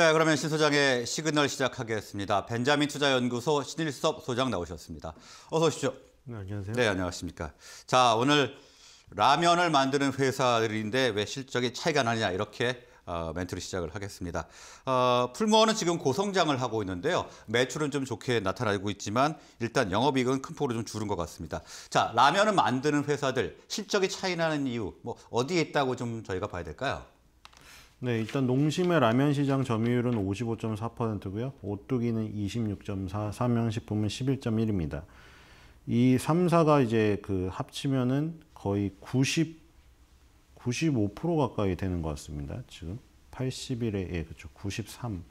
네, 그러면 신 소장의 시그널 시작하겠습니다. 벤자민 투자연구소 신일섭 소장 나오셨습니다. 어서 오십시오. 네, 안녕하세요. 네, 안녕하십니까. 자, 오늘 라면을 만드는 회사들인데 왜 실적이 차이가 나냐 이렇게 어, 멘트를 시작을 하겠습니다. 어, 풀무원은 지금 고성장을 하고 있는데요. 매출은 좀 좋게 나타나고 있지만 일단 영업이익은 큰 폭으로 좀 줄은 것 같습니다. 자, 라면을 만드는 회사들 실적이 차이 나는 이유 뭐 어디에 있다고 좀 저희가 봐야 될까요? 네, 일단 농심의 라면 시장 점유율은 55.4%고요. 오뚜기는 26.4, 삼양식품은 11.1입니다. 이 3사가 이제 그 합치면은 거의 90 95% 가까이 되는 것 같습니다. 지금 81에 예, 그렇죠. 93.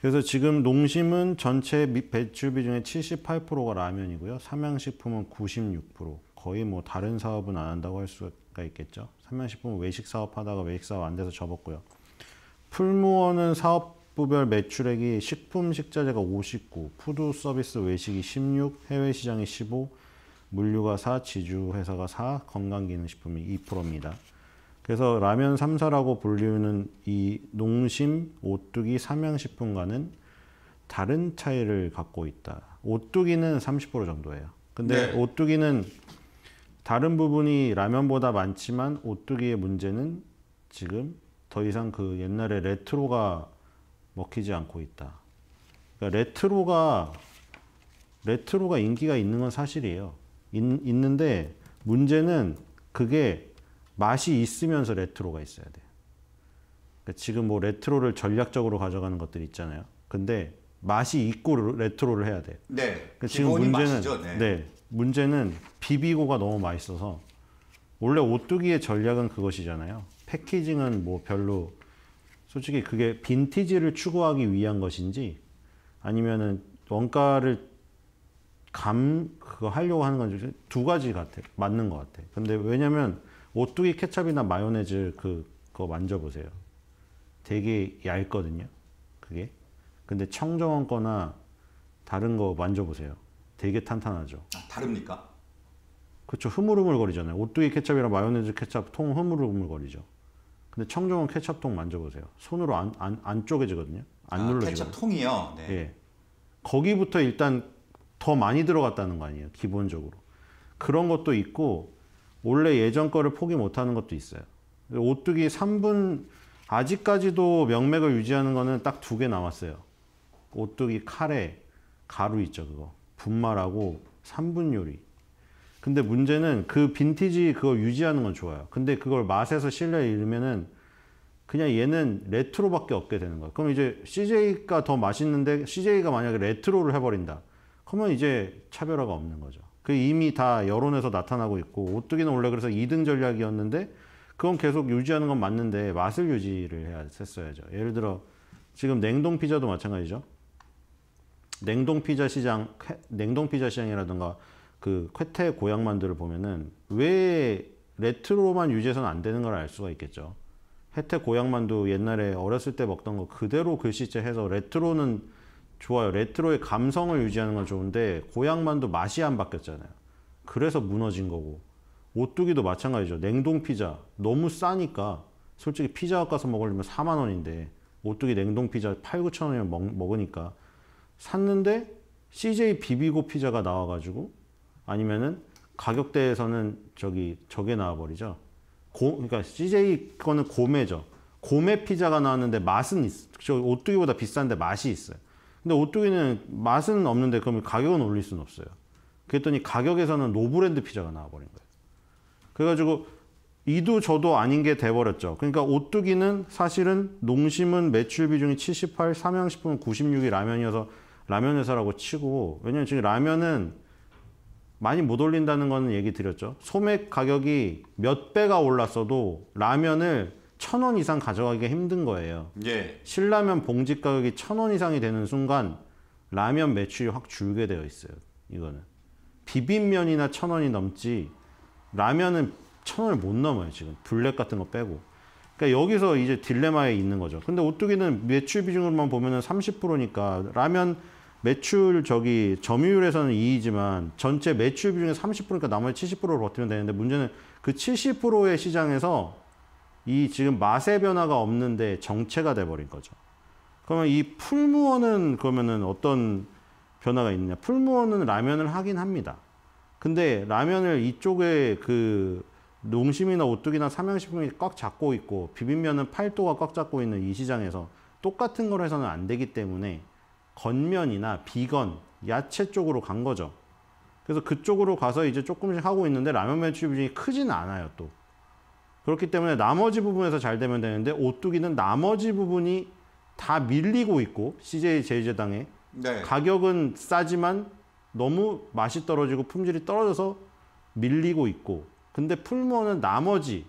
그래서 지금 농심은 전체 배출 비중의 78%가 라면이고요. 삼양식품은 96%. 거의 뭐 다른 사업은 안 한다고 할 수가 있겠죠. 삼양식품은 외식 사업 하다가 외식 사업 안 돼서 접었고요. 풀무원은 사업부별 매출액이 식품 식자재가 59, 푸드 서비스 외식이 16, 해외 시장이 15, 물류가 4, 지주회사가 4, 건강기능식품이 2%입니다. 그래서 라면 3사라고 불리는이 농심, 오뚜기, 삼양식품과는 다른 차이를 갖고 있다. 오뚜기는 30% 정도예요. 근데 네. 오뚜기는 다른 부분이 라면보다 많지만 오뚜기의 문제는 지금 더 이상 그 옛날에 레트로가 먹히지 않고 있다. 그러니까 레트로가 레트로가 인기가 있는 건 사실이에요. 있, 있는데 문제는 그게 맛이 있으면서 레트로가 있어야 돼. 그러니까 지금 뭐 레트로를 전략적으로 가져가는 것들 있잖아요. 근데 맛이 있고 레트로를 해야 돼. 네. 그러니까 지금 문제는 맛이죠, 네. 네. 문제는 비비고가 너무 맛있어서 원래 오뚜기의 전략은 그것이잖아요. 패키징은 뭐 별로 솔직히 그게 빈티지를 추구하기 위한 것인지 아니면은 원가를 감 그거 하려고 하는 건지 두 가지 같아 맞는 것 같아. 근데 왜냐면 오뚜기 케찹이나 마요네즈 그, 그거 만져보세요. 되게 얇거든요. 그게. 근데 청정원 거나 다른 거 만져보세요. 되게 탄탄하죠. 아, 다릅니까? 그렇죠. 흐물흐물거리잖아요. 오뚜기 케찹이랑 마요네즈 케찹통 흐물흐물거리죠. 근데 청정원 케첩통 만져보세요. 손으로 안, 안, 안 쪼개지거든요. 안 아, 눌러지거 케첩통이요? 네. 예. 거기부터 일단 더 많이 들어갔다는 거 아니에요. 기본적으로. 그런 것도 있고 원래 예전 거를 포기 못하는 것도 있어요. 오뚜기 3분 아직까지도 명맥을 유지하는 거는 딱 두 개 남았어요. 오뚜기 카레 가루 있죠 그거 분말하고 3분 요리 근데 문제는 그 빈티지 그걸 유지하는 건 좋아요. 근데 그걸 맛에서 실내 를 잃으면은 그냥 얘는 레트로밖에 없게 되는 거예요 그럼 이제 CJ가 더 맛있는데 CJ가 만약에 레트로를 해버린다. 그러면 이제 차별화가 없는 거죠. 그 이미 다 여론에서 나타나고 있고 오뚜기는 원래 그래서 2등 전략이었는데 그건 계속 유지하는 건 맞는데 맛을 유지를 해야 했어야죠. 예를 들어 지금 냉동 피자도 마찬가지죠. 냉동 피자 시장, 냉동 피자 시장이라든가 그 쾌테 고양만들을 보면은 왜 레트로만 유지해서는 안 되는 걸 알 수가 있겠죠. 혜태 고양만두 옛날에 어렸을 때 먹던 거 그대로 글씨체 해서 레트로는 좋아요. 레트로의 감성을 유지하는 건 좋은데 고양만두 맛이 안 바뀌었잖아요. 그래서 무너진 거고 오뚜기도 마찬가지죠. 냉동 피자 너무 싸니까 솔직히 피자학 가서 먹으려면 4만 원인데 오뚜기 냉동 피자 8, 9천 원이면 먹, 으니까 샀는데 CJ 비비고 피자가 나와가지고 아니면은 가격대에서는 저기 저게 나와버리죠. 고, 그러니까 CJ 거는 고매죠. 고매 피자가 나왔는데 맛은 있저 오뚜기보다 비싼데 맛이 있어요. 근데 오뚜기는 맛은 없는데 그러 가격은 올릴 수는 없어요. 그랬더니 가격에서는 노브랜드 피자가 나와버린 거예요. 그래가지고 이도 저도 아닌 게 돼버렸죠. 그러니까 오뚜기는 사실은 농심은 매출 비중이 78, 삼양식품은 96이 라면이어서 라면 회사라고 치고 왜냐면 지금 라면은 많이 못 올린다는 거는 얘기 드렸죠. 소맥 가격이 몇 배가 올랐어도 라면을 천 원 이상 가져가기가 힘든 거예요. 예. 신라면 봉지 가격이 천 원 이상이 되는 순간 라면 매출이 확 줄게 되어 있어요. 이거는 비빔면이나 천 원이 넘지 라면은 천 원을 못 넘어요 지금 블랙 같은 거 빼고. 그러니까 여기서 이제 딜레마에 있는 거죠. 근데 오뚜기는 매출 비중으로만 보면은 30%니까 라면 매출 저기 점유율에서는 2이지만 전체 매출 비중의 30%니까 나머지 70%를 버티면 되는데 문제는 그 70%의 시장에서 이 지금 맛의 변화가 없는데 정체가 돼버린 거죠. 그러면 이 풀무원은 그러면은 어떤 변화가 있느냐? 풀무원은 라면을 하긴 합니다. 근데 라면을 이쪽에 그 농심이나 오뚜기나 삼양식품이 꽉 잡고 있고 비빔면은 팔도가 꽉 잡고 있는 이 시장에서 똑같은 걸 해서는 안 되기 때문에 건면이나 비건, 야채 쪽으로 간 거죠. 그래서 그쪽으로 가서 이제 조금씩 하고 있는데 라면 매출이 크진 않아요, 또. 그렇기 때문에 나머지 부분에서 잘 되면 되는데 오뚜기는 나머지 부분이 다 밀리고 있고 CJ 제재당에 네. 가격은 싸지만 너무 맛이 떨어지고 품질이 떨어져서 밀리고 있고 근데 풀모는 나머지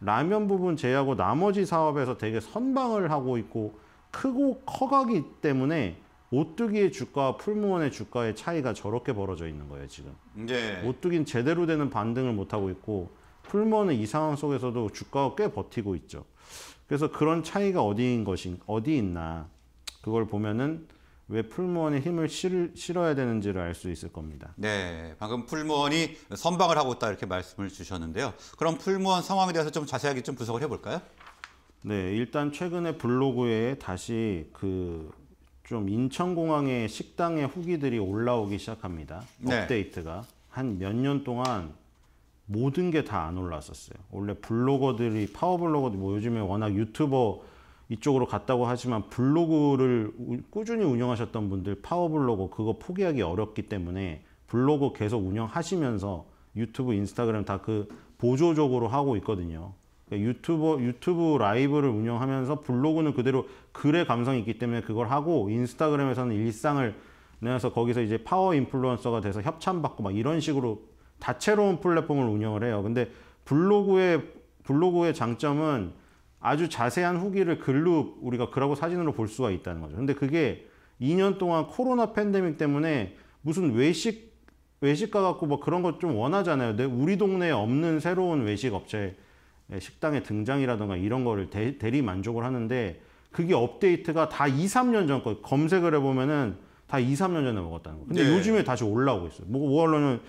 라면 부분 제외하고 나머지 사업에서 되게 선방을 하고 있고 크고 커가기 때문에 오뚜기의 주가와 풀무원의 주가의 차이가 저렇게 벌어져 있는 거예요 지금. 네. 오뚜기는 제대로 되는 반등을 못 하고 있고 풀무원은 이 상황 속에서도 주가가 꽤 버티고 있죠. 그래서 그런 차이가 어디인 것인 어디 있나 그걸 보면은 왜 풀무원에 힘을 실, 실어야 되는지를 알 수 있을 겁니다. 네, 방금 풀무원이 선방을 하고 있다 이렇게 말씀을 주셨는데요. 그럼 풀무원 상황에 대해서 좀 자세하게 좀 분석을 해볼까요? 네, 일단 최근에 블로그에 다시 그좀 인천공항의 식당의 후기들이 올라오기 시작합니다. 네. 업데이트가 한 몇 년 동안 모든 게 다 안 올라왔었어요. 원래 블로거들이 파워블로거들 뭐 요즘에 워낙 유튜버 이쪽으로 갔다고 하지만 블로그를 꾸준히 운영하셨던 분들 파워블로거 그거 포기하기 어렵기 때문에 블로그 계속 운영하시면서 유튜브, 인스타그램 다 그 보조적으로 하고 있거든요. 그러니까 유튜버 유튜브 라이브를 운영하면서 블로그는 그대로 글의 감성이 있기 때문에 그걸 하고 인스타그램에서는 일상을 내서 거기서 이제 파워 인플루언서가 돼서 협찬받고 막 이런 식으로 다채로운 플랫폼을 운영을 해요. 근데 블로그의 블로그의 장점은 아주 자세한 후기를 글로 우리가 글하고 사진으로 볼 수가 있다는 거죠. 근데 그게 2년 동안 코로나 팬데믹 때문에 무슨 외식 외식가 갖고 뭐 그런 것 좀 원하잖아요. 근데 우리 동네에 없는 새로운 외식 업체 예, 식당의 등장이라든가 이런 거를 대, 대리 만족을 하는데 그게 업데이트가 다 2, 3년 전 거 검색을 해보면은 다 2, 3년 전에 먹었다는 거. 근데 네. 요즘에 다시 올라오고 있어요. 뭐, 뭐하려면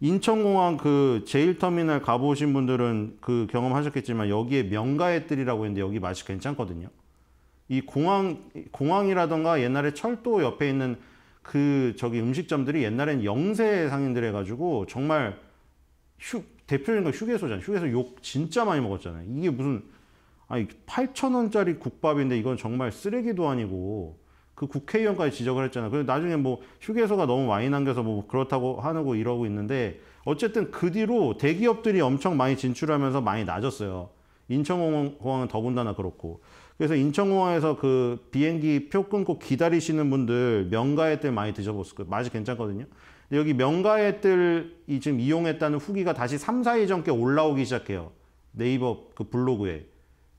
인천공항 그 제1터미널 가보신 분들은 그 경험하셨겠지만 여기에 명가의 뜰이라고 했는데 여기 맛이 괜찮거든요. 이 공항, 공항이라던가 옛날에 철도 옆에 있는 그 저기 음식점들이 옛날엔 영세 상인들 해가지고 정말 휴, 대표적인 건 휴게소잖아요. 휴게소 욕 진짜 많이 먹었잖아요. 이게 무슨 아니 8 0 0 0 원짜리 국밥인데 이건 정말 쓰레기도 아니고 그 국회의원까지 지적을 했잖아요. 그래서 나중에 뭐 휴게소가 너무 많이 남겨서 뭐 그렇다고 하고 는 이러고 있는데 어쨌든 그 뒤로 대기업들이 엄청 많이 진출하면서 많이 낮았어요. 인천공항은 더군다나 그렇고. 그래서 인천공항에서 그 비행기 표 끊고 기다리시는 분들 명가에 때 많이 드셔보셨을 거예요. 맛이 괜찮거든요. 여기 명가의 들이 지금 이용했다는 후기가 다시 3, 4일 전께 올라오기 시작해요. 네이버 그 블로그에.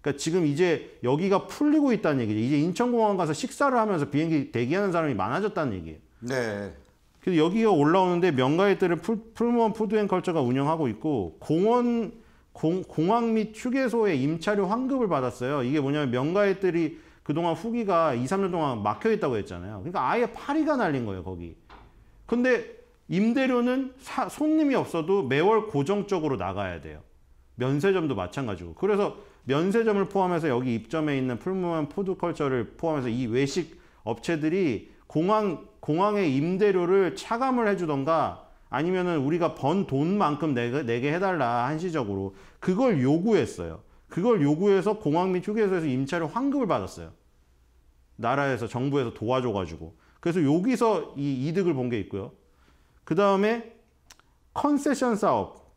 그러니까 지금 이제 여기가 풀리고 있다는 얘기죠. 이제 인천공항 가서 식사를 하면서 비행기 대기하는 사람이 많아졌다는 얘기예요. 네. 그래서 여기가 올라오는데 명가의 들을 풀무원 푸드앤컬처가 운영하고 있고 공원 공, 공항 및휴게소에 임차료 환급을 받았어요. 이게 뭐냐면 명가의 들이 그동안 후기가 2, 3년 동안 막혀 있다고 했잖아요. 그러니까 아예 파리가 날린 거예요, 거기. 근데 임대료는 사, 손님이 없어도 매월 고정적으로 나가야 돼요. 면세점도 마찬가지고. 그래서 면세점을 포함해서 여기 입점해 있는 풀무한 포드컬처를 포함해서 이 외식 업체들이 공항, 공항의 임대료를 차감을 해주던가 아니면은 우리가 번 돈만큼 내게, 내게 해달라 한시적으로 그걸 요구했어요. 그걸 요구해서 공항 및 휴게소에서 임차료 환급을 받았어요. 나라에서 정부에서 도와줘가지고 그래서 여기서 이 이득을 본 게 있고요. 그 다음에 컨세션 사업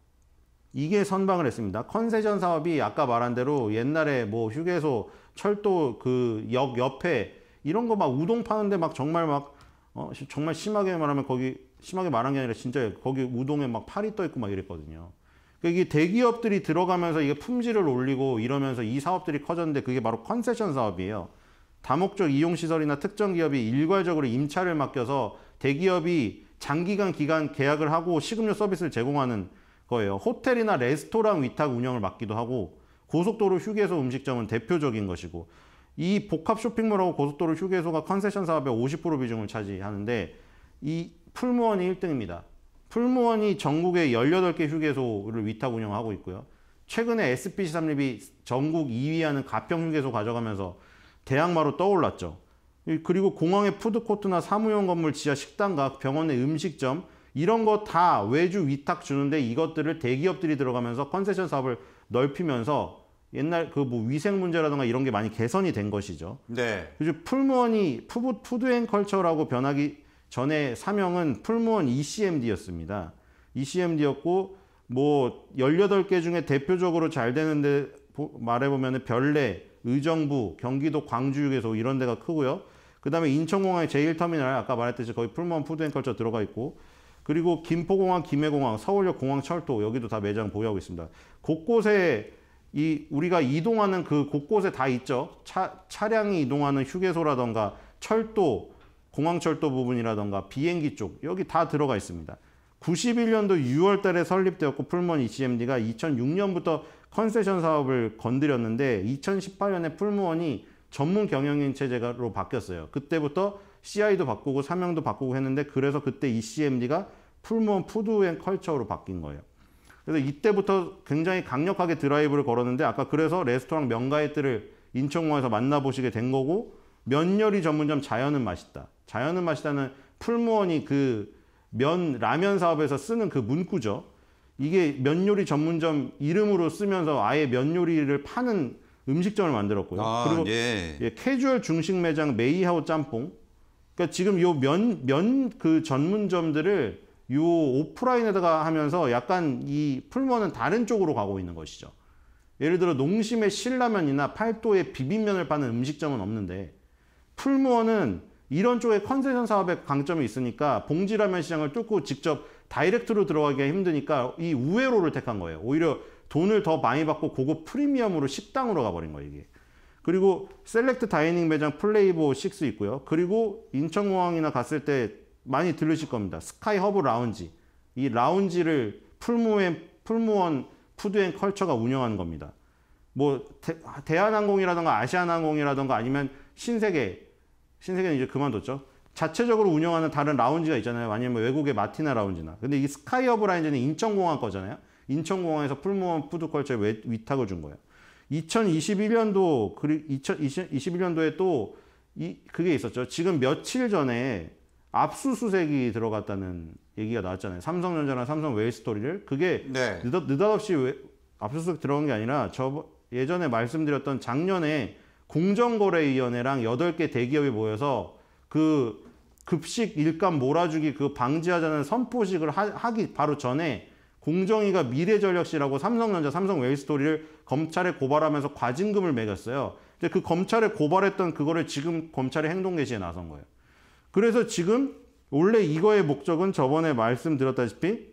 이게 선방을 했습니다. 컨세션 사업이 아까 말한 대로 옛날에 뭐 휴게소 철도 그 역 옆에 이런 거 막 우동 파는데 막 정말 막 어, 정말 심하게 말하면 거기 심하게 말한 게 아니라 진짜 거기 우동에 막 팔이 떠 있고 막 이랬거든요. 그러니까 이게 대기업들이 들어가면서 이게 품질을 올리고 이러면서 이 사업들이 커졌는데 그게 바로 컨세션 사업이에요. 다목적 이용시설이나 특정 기업이 일괄적으로 임차를 맡겨서 대기업이 장기간 기간 계약을 하고 식음료 서비스를 제공하는 거예요. 호텔이나 레스토랑 위탁 운영을 맡기도 하고 고속도로 휴게소 음식점은 대표적인 것이고 이 복합 쇼핑몰하고 고속도로 휴게소가 컨세션 사업의 50% 비중을 차지하는데 이 풀무원이 1등입니다. 풀무원이 전국의 18개 휴게소를 위탁 운영하고 있고요. 최근에 s b c 삼립이 전국 2위하는 가평 휴게소 가져가면서 대항마로 떠올랐죠. 그리고 공항의 푸드코트나 사무용 건물 지하 식당과 병원의 음식점 이런 거 다 외주 위탁 주는데 이것들을 대기업들이 들어가면서 컨세션 사업을 넓히면서 옛날 그 뭐 위생 문제라든가 이런 게 많이 개선이 된 것이죠. 네. 요즘 풀무원이 푸드, 푸드 앤 컬처라고 변하기 전에 사명은 풀무원 ECMD였습니다. ECMD였고 뭐 18개 중에 대표적으로 잘 되는데 말해보면 별내, 의정부, 경기도 광주에서 역 이런 데가 크고요. 그 다음에 인천공항의 제1터미널, 아까 말했듯이 거의 풀먼 푸드앤컬처 들어가 있고 그리고 김포공항, 김해공항, 서울역 공항철도 여기도 다 매장 보유하고 있습니다. 곳곳에 이 우리가 이동하는 그 곳곳에 다 있죠. 차, 차량이 이동하는 휴게소라던가 철도, 공항철도 부분이라던가 비행기 쪽 여기 다 들어가 있습니다. 91년도 6월 달에 설립되었고 풀무원 ECMD가 2006년부터 컨세션 사업을 건드렸는데 2018년에 풀무원이 전문 경영인 체제로 바뀌었어요. 그때부터 CI도 바꾸고 사명도 바꾸고 했는데 그래서 그때 ECMD가 풀무원 푸드 앤 컬처로 바뀐 거예요. 그래서 이때부터 굉장히 강력하게 드라이브를 걸었는데 아까 그래서 레스토랑 명가이트를 인천공항에서 만나보시게 된 거고 면열이 전문점 자연은 맛있다. 자연은 맛있다는 풀무원이 그면 라면 사업에서 쓰는 그 문구죠. 이게 면 요리 전문점 이름으로 쓰면서 아예 면 요리를 파는 음식점을 만들었고요. 아, 그리고 예. 예, 캐주얼 중식 매장 메이하우 짬뽕. 그러니까 지금 요 면 면 그 전문점들을 요 오프라인에다가 하면서 약간 이 풀면은 다른 쪽으로 가고 있는 것이죠. 예를 들어 농심의 신라면이나 팔도의 비빔면을 파는 음식점은 없는데 풀무원은 이런 쪽에 컨세션 사업의 강점이 있으니까 봉지라면 시장을 뚫고 직접 다이렉트로 들어가기가 힘드니까 이 우회로를 택한 거예요. 오히려 돈을 더 많이 받고 고급 프리미엄으로 식당으로 가버린 거예요, 이게. 그리고 셀렉트 다이닝 매장 플레이보 6 있고요. 그리고 인천공항이나 갔을 때 많이 들르실 겁니다. 스카이 허브 라운지. 이 라운지를 풀무엔, 풀무원 푸드앤 컬처가 운영하는 겁니다. 뭐 대, 대 한항공이라던가 아시아항공이라던가 아니면 신세계 신세계는 이제 그만뒀죠. 자체적으로 운영하는 다른 라운지가 있잖아요. 아니면 뭐 외국의 마티나 라운지나. 근데 이 스카이 어브 라인즈는 인천공항 거잖아요. 인천공항에서 풀무원 푸드컬처에 위탁을 준 거예요. 2021년도, 그 2021년도에 또 이, 그게 있었죠. 지금 며칠 전에 압수수색이 들어갔다는 얘기가 나왔잖아요. 삼성전자랑 삼성 웨이스토리를. 그게 네. 느닷, 없이 압수수색 들어간 게 아니라 저 예전에 말씀드렸던 작년에 공정거래위원회랑 8개 대기업이 모여서 그 급식 일감 몰아주기 그 방지하자는 선포식을 하, 기 바로 전에 공정위가 미래전략실라고 삼성전자 삼성웨이스토리를 검찰에 고발하면서 과징금을 매겼어요. 근데 그 검찰에 고발했던 그거를 지금 검찰의 행동 개시에 나선 거예요. 그래서 지금 원래 이거의 목적은 저번에 말씀드렸다시피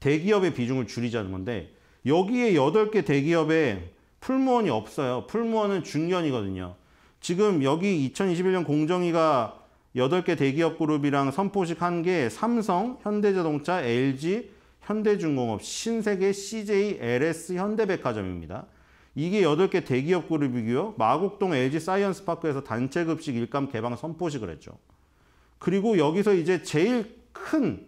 대기업의 비중을 줄이자는 건데 여기에 8개 대기업의 풀무원이 없어요. 풀무원은 중견이거든요. 지금 여기 2021년 공정위가 8개 대기업 그룹이랑 선포식 한 게 삼성, 현대자동차, LG, 현대중공업, 신세계, CJ, LS, 현대백화점입니다. 이게 8개 대기업 그룹이고요. 마곡동 LG 사이언스파크에서 단체 급식 일감 개방 선포식을 했죠. 그리고 여기서 이제 제일 큰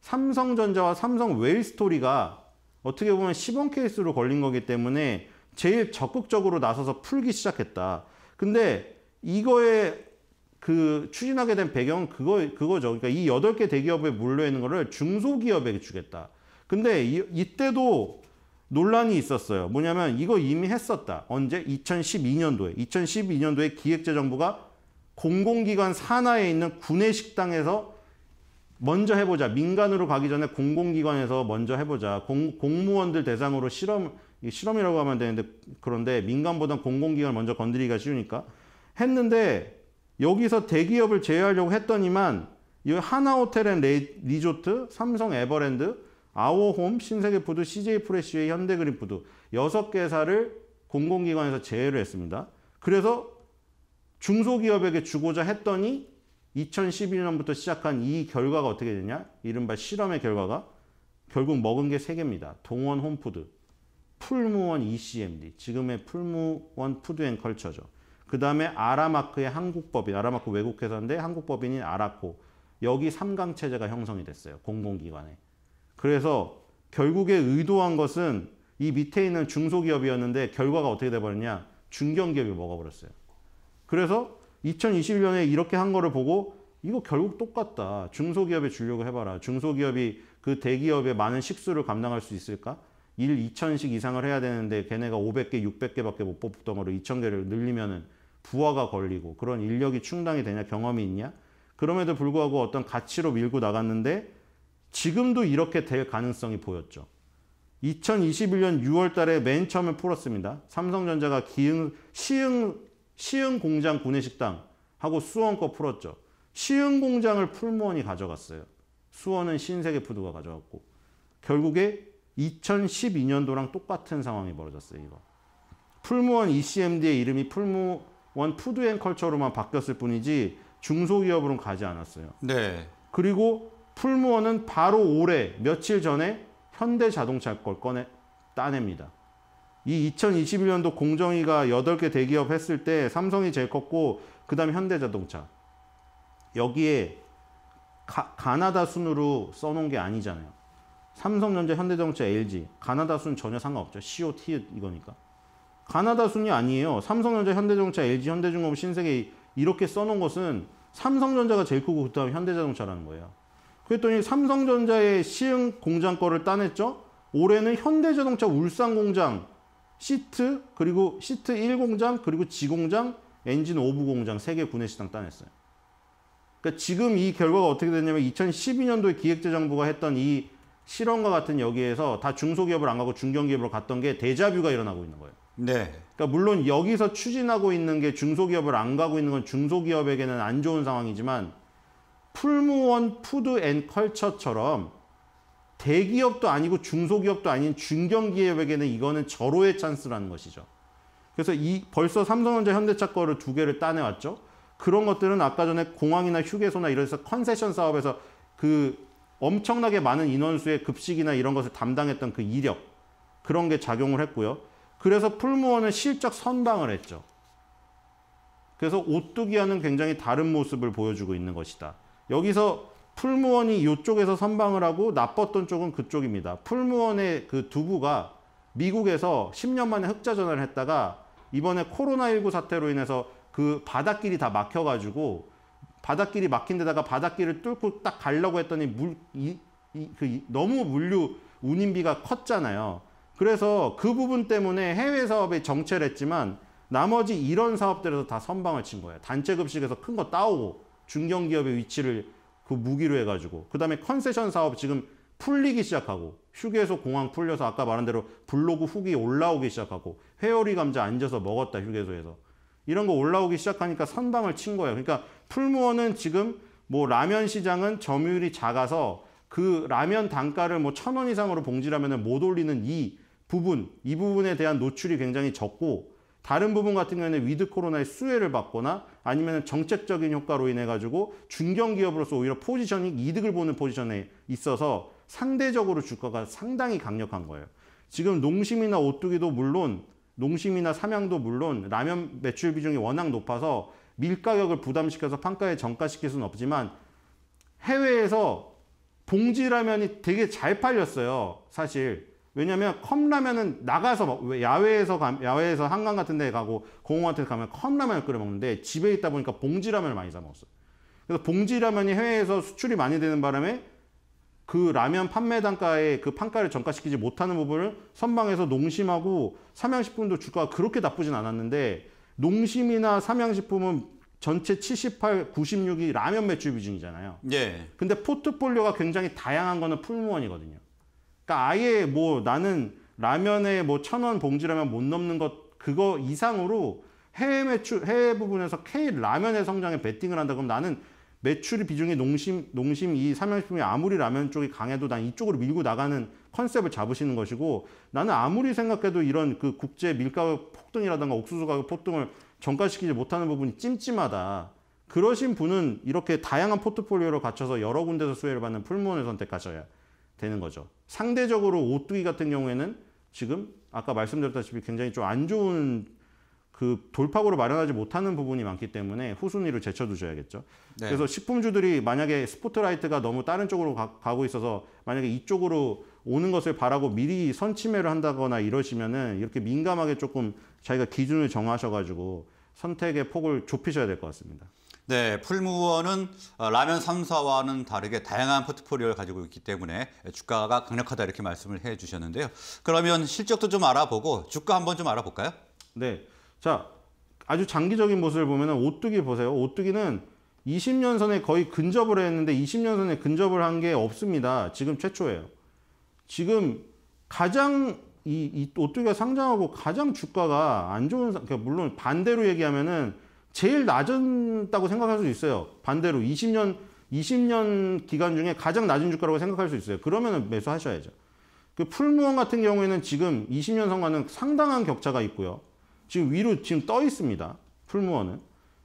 삼성전자와 삼성 웨일스토리가 어떻게 보면 시범 케이스로 걸린 거기 때문에 제일 적극적으로 나서서 풀기 시작했다. 근데 이거에 그 추진하게 된 배경은 그거, 그거죠. 그러니까 이8개 대기업에 물려있는 거를 중소기업에게 주겠다. 근데 이, 이때도 논란이 있었어요. 뭐냐면 이거 이미 했었다. 언제? 2012년도에. 2012년도에 기획재정부가 공공기관 산하에 있는 구내 식당에서 먼저 해보자. 민간으로 가기 전에 공공기관에서 먼저 해보자. 공, 공무원들 대상으로 실험 을 실험이라고 하면 되는데 그런데 민간보다 공공기관 을 먼저 건드리기가 쉬우니까 했는데 여기서 대기업을 제외하려고 했더니만 이 하나호텔 앤 리조트, 삼성 에버랜드, 아워홈, 신세계푸드, CJ프레쉬의 현대그린푸드 여섯 개사를 공공기관에서 제외를 했습니다. 그래서 중소기업에게 주고자 했더니 2011년부터 시작한 이 결과가 어떻게 되냐? 이른바 실험의 결과가 결국 먹은 게 세 개입니다. 동원 홈푸드, 풀무원 ECMD, 지금의 풀무원 푸드앤컬처죠. 그 다음에 아라마크의 한국법인, 아라마크 외국 회사인데 한국법인인 아라코. 여기 삼강 체제가 형성이 됐어요. 공공기관에. 그래서 결국에 의도한 것은 이 밑에 있는 중소기업이었는데 결과가 어떻게 돼버렸냐. 중견기업이 먹어버렸어요. 그래서 2021년에 이렇게 한 거를 보고 이거 결국 똑같다. 중소기업에 주려고 해봐라. 중소기업이 그 대기업의 많은 식수를 감당할 수 있을까? 일 2천씩 이상을 해야 되는데 걔네가 500개, 600개밖에 못 뽑던 거로 2천개를 늘리면은 부하가 걸리고 그런 인력이 충당이 되냐, 경험이 있냐? 그럼에도 불구하고 어떤 가치로 밀고 나갔는데 지금도 이렇게 될 가능성이 보였죠. 2021년 6월 달에 맨 처음에 풀었습니다. 삼성전자가 기흥, 시흥, 시흥 공장 구내식당 하고 수원 거 풀었죠. 시흥 공장을 풀무원이 가져갔어요. 수원은 신세계 푸드가 가져갔고 결국에 2012년도랑 똑같은 상황이 벌어졌어요. 이거. 풀무원 ECMD의 이름이 풀무원 푸드앤컬처로만 바뀌었을 뿐이지 중소기업으로는 가지 않았어요. 네. 그리고 풀무원은 바로 올해 며칠 전에 현대자동차 걸 꺼내 따냅니다. 이 2021년도 공정위가 8개 대기업 했을 때 삼성이 제일 컸고 그다음에 현대자동차. 여기에 가, 나다 순으로 써놓은 게 아니잖아요. 삼성전자, 현대자동차, LG, 가나다 순 전혀 상관없죠. COT 이거니까. 가나다 순이 아니에요. 삼성전자, 현대자동차, LG, 현대중공업, 신세계 이렇게 써놓은 것은 삼성전자가 제일 크고 그다음에 현대자동차라는 거예요. 그랬더니 삼성전자의 시흥 공장 거를 따냈죠. 올해는 현대자동차 울산 공장 시트 그리고 시트 1 공장 그리고 지 공장 엔진 오부 공장 세개 구내시장 따냈어요. 그러니까 지금 이 결과가 어떻게 됐냐면 2012년도에 기획재정부가 했던 이 실험과 같은 여기에서 다 중소기업을 안 가고 중견기업으로 갔던 게대자뷰가 일어나고 있는 거예요. 네. 그러니까 물론 여기서 추진하고 있는 게 중소기업을 안 가고 있는 건 중소기업에게는 안 좋은 상황이지만 풀무원 푸드 앤 컬처처럼 대기업도 아니고 중소기업도 아닌 중견기업에게는 이거는 절호의 찬스라는 것이죠. 그래서 이 벌써 삼성전자 현대차 거를 두 개를 따내왔죠. 그런 것들은 아까 전에 공항이나 휴게소나 이런 데서 컨세션 사업에서 그 엄청나게 많은 인원수의 급식이나 이런 것을 담당했던 그 이력 그런 게 작용을 했고요. 그래서 풀무원은 실적 선방을 했죠. 그래서 오뚜기와는 굉장히 다른 모습을 보여주고 있는 것이다. 여기서 풀무원이 이쪽에서 선방을 하고 나빴던 쪽은 그쪽입니다. 풀무원의 그 두부가 미국에서 10년 만에 흑자전환을 했다가 이번에 코로나19 사태로 인해서 그 바닷길이 다 막혀가지고 바닷길이 막힌 데다가 바닷길을 뚫고 딱 가려고 했더니 물, 이, 이, 그, 너무 물류 운임비가 컸잖아요. 그래서 그 부분 때문에 해외 사업에 정체를 했지만 나머지 이런 사업들에서 다 선방을 친 거예요. 단체 급식에서 큰 거 따오고 중견기업의 위치를 그 무기로 해가지고 그 다음에 컨세션 사업 지금 풀리기 시작하고 휴게소 공항 풀려서 아까 말한 대로 블로그 후기 올라오기 시작하고 회오리 감자 앉아서 먹었다 휴게소에서 이런 거 올라오기 시작하니까 선방을 친 거예요. 그러니까 풀무원은 지금 뭐 라면 시장은 점유율이 작아서 그 라면 단가를 뭐 천 원 이상으로 봉지라면 못 올리는 이 부분, 이 부분에 대한 노출이 굉장히 적고 다른 부분 같은 경우에는 위드 코로나의 수혜를 받거나 아니면 정책적인 효과로 인해 가지고 중견 기업으로서 오히려 포지션이 이득을 보는 포지션에 있어서 상대적으로 주가가 상당히 강력한 거예요. 지금 농심이나 오뚜기도 물론 농심이나 삼양도 물론 라면 매출 비중이 워낙 높아서 밀가격을 부담시켜서 판가에 정가시킬 수는 없지만 해외에서 봉지라면이 되게 잘 팔렸어요. 사실. 왜냐면 컵라면은 나가서 야외에서 가, 야외에서 한강 같은 데 가고 공원한테 가면 컵라면을 끓여 먹는데 집에 있다 보니까 봉지라면을 많이 사 먹었어요. 그래서 봉지라면이 해외에서 수출이 많이 되는 바람에 그 라면 판매 단가에 그 판가를 정가시키지 못하는 부분을 선방에서 농심하고 삼양식품도 주가가 그렇게 나쁘진 않았는데 농심이나 삼양식품은 전체 78, 96이 라면 매출 비중이잖아요. 예. 근데 포트폴리오가 굉장히 다양한 거는 풀무원이거든요. 그러니까 아예 뭐 나는 라면에 뭐천원 봉지라면 못 넘는 것 그거 이상으로 해외 매출 해외 부분에서 K 라면의 성장에 베팅을 한다 그럼 나는 매출 이 비중이 농심 농심 이 삼양식품이 아무리 라면 쪽이 강해도 난 이쪽으로 밀고 나가는 컨셉을 잡으시는 것이고 나는 아무리 생각해도 이런 그 국제 밀가루 폭등이라든가 옥수수 가격 폭등을 전가시키지 못하는 부분이 찜찜하다. 그러신 분은 이렇게 다양한 포트폴리오를 갖춰서 여러 군데서 수혜를 받는 풀무원을 선택하셔야 되는 거죠. 상대적으로 오뚜기 같은 경우에는 지금 아까 말씀드렸다시피 굉장히 좀 안 좋은 그돌파구로 마련하지 못하는 부분이 많기 때문에 후순위로 제쳐두셔야겠죠. 네. 그래서 식품주들이 만약에 스포트라이트가 너무 다른 쪽으로 가, 고 있어서 만약에 이쪽으로 오는 것을 바라고 미리 선침해를 한다거나 이러시면은 이렇게 민감하게 조금 자기가 기준을 정하셔가지고 선택의 폭을 좁히셔야 될 것 같습니다. 네, 풀무원은 어, 라면 3사와는 다르게 다양한 포트폴리오를 가지고 있기 때문에 주가가 강력하다 이렇게 말씀을 해주셨는데요. 그러면 실적도 좀 알아보고 주가 한번 좀 알아볼까요? 네. 자, 아주 장기적인 모습을 보면 오뚜기 보세요. 오뚜기는 20년 선에 거의 근접을 했는데 20년 선에 근접을 한 게 없습니다. 지금 최초예요. 지금 가장 이, 이 오뚜기가 상장하고 가장 주가가 안 좋은 그러니까 물론 반대로 얘기하면은 제일 낮았다고 생각할 수 있어요. 반대로 20년 20년 기간 중에 가장 낮은 주가라고 생각할 수 있어요. 그러면은 매수하셔야죠. 그 풀무원 같은 경우에는 지금 20년 선과는 상당한 격차가 있고요. 지금 위로 지금 떠 있습니다. 풀무원은.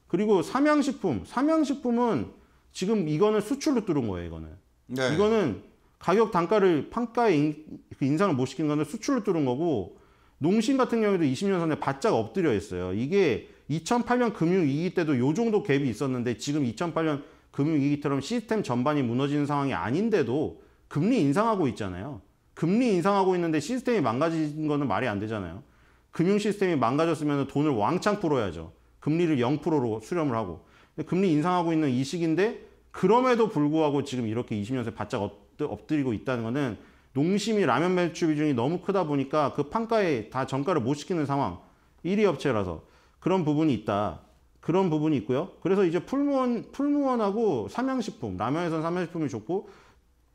그리고 삼양식품, 삼양식품은 지금 이거는 수출로 뚫은 거예요, 이거는. 네. 이거는 가격 단가를 판가에 인, 그 상을못 시킨 거는 수출로 뚫은 거고 농심 같은 경우에도 20년 전에 바짝 엎드려 있어요. 이게 2008년 금융위기 때도 요 정도 갭이 있었는데 지금 2008년 금융위기처럼 시스템 전반이 무너지는 상황이 아닌데도 금리 인상하고 있잖아요. 금리 인상하고 있는데 시스템이 망가진 거는 말이 안 되잖아요. 금융 시스템이 망가졌으면 돈을 왕창 풀어야죠. 금리를 0%로 수렴을 하고. 금리 인상하고 있는 이 시기인데 그럼에도 불구하고 지금 이렇게 20년세 바짝 엎드리고 있다는 거는 농심이 라면 매출 비중이 너무 크다 보니까 그 판가에 다 정가를 못 시키는 상황. 1위 업체라서 그런 부분이 있다. 그런 부분이 있고요. 그래서 이제 풀무원, 풀무원하고 삼양식품, 라면에서는 삼양식품이 좋고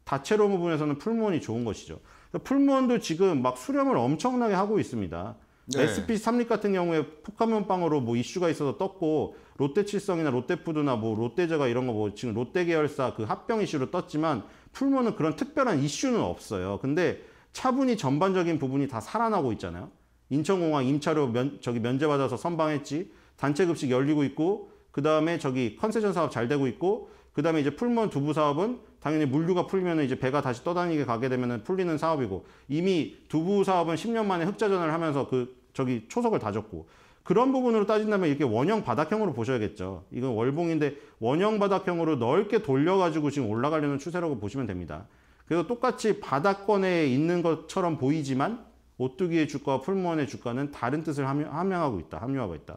다채로운 부분에서는 풀무원이 좋은 것이죠. 그러니까 풀무원도 지금 막 수렴을 엄청나게 하고 있습니다. 네. SP 삼립 같은 경우에 폭감면빵으로 뭐 이슈가 있어서 떴고 롯데칠성이나 롯데푸드나 뭐 롯데제과 이런 거 뭐 지금 롯데 계열사 그 합병 이슈로 떴지만 풀모는 그런 특별한 이슈는 없어요. 근데 차분히 전반적인 부분이 다 살아나고 있잖아요. 인천공항 임차료 면, 저기 면제받아서 선방했지. 단체급식 열리고 있고 그 다음에 저기 컨세션 사업 잘 되고 있고 그 다음에 이제 풀먼 두부 사업은 당연히 물류가 풀면 이제 배가 다시 떠다니게 가게 되면 풀리는 사업이고 이미 두부 사업은 10년 만에 흑자전을 하면서 그 저기 초석을 다졌고 그런 부분으로 따진다면 이렇게 원형 바닥형으로 보셔야겠죠. 이건 월봉인데 원형 바닥형으로 넓게 돌려가지고 지금 올라가려는 추세라고 보시면 됩니다. 그래서 똑같이 바닥권에 있는 것처럼 보이지만 오뚜기의 주가와 풀무원의 주가는 다른 뜻을 함유하고 있다. 함유하고 있다.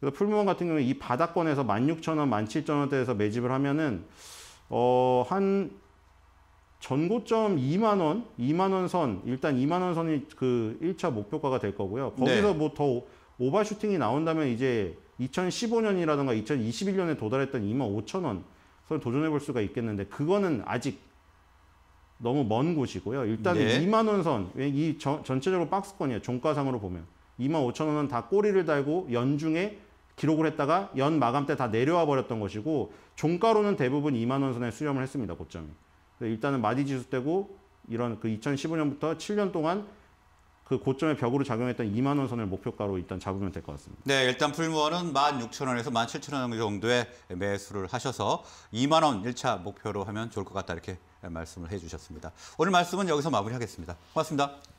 그래서 풀무원 같은 경우에 이 바닥권에서 16,000원, 17,000원대에서 매집을 하면은 어, 한 전고점 2만 원, 2만 원 선, 일단 2만 원 선이 그 1차 목표가가 될 거고요. 거기서 네. 뭐더 오버슈팅이 나온다면 이제 2015년이라든가 2021년에 도달했던 2만 5천 원 선을 도전해 볼 수가 있겠는데 그거는 아직 너무 먼 곳이고요. 일단 네. 2만 원 선, 이 전, 전체적으로 박스권이에요. 종가상으로 보면 2만 5천 원은 다 꼬리를 달고 연중에 기록을 했다가 연 마감 때 다 내려와 버렸던 것이고 종가로는 대부분 2만 원 선에 수렴을 했습니다. 고점이. 일단은 마디 지수 떼고 이런 그 2015년부터 7년 동안 그 고점의 벽으로 작용했던 2만 원 선을 목표가로 일단 잡으면 될 것 같습니다. 네, 일단 풀무원은 16,000원에서 17,000원 정도에 매수를 하셔서 2만 원 1차 목표로 하면 좋을 것 같다 이렇게 말씀을 해 주셨습니다. 오늘 말씀은 여기서 마무리하겠습니다. 고맙습니다.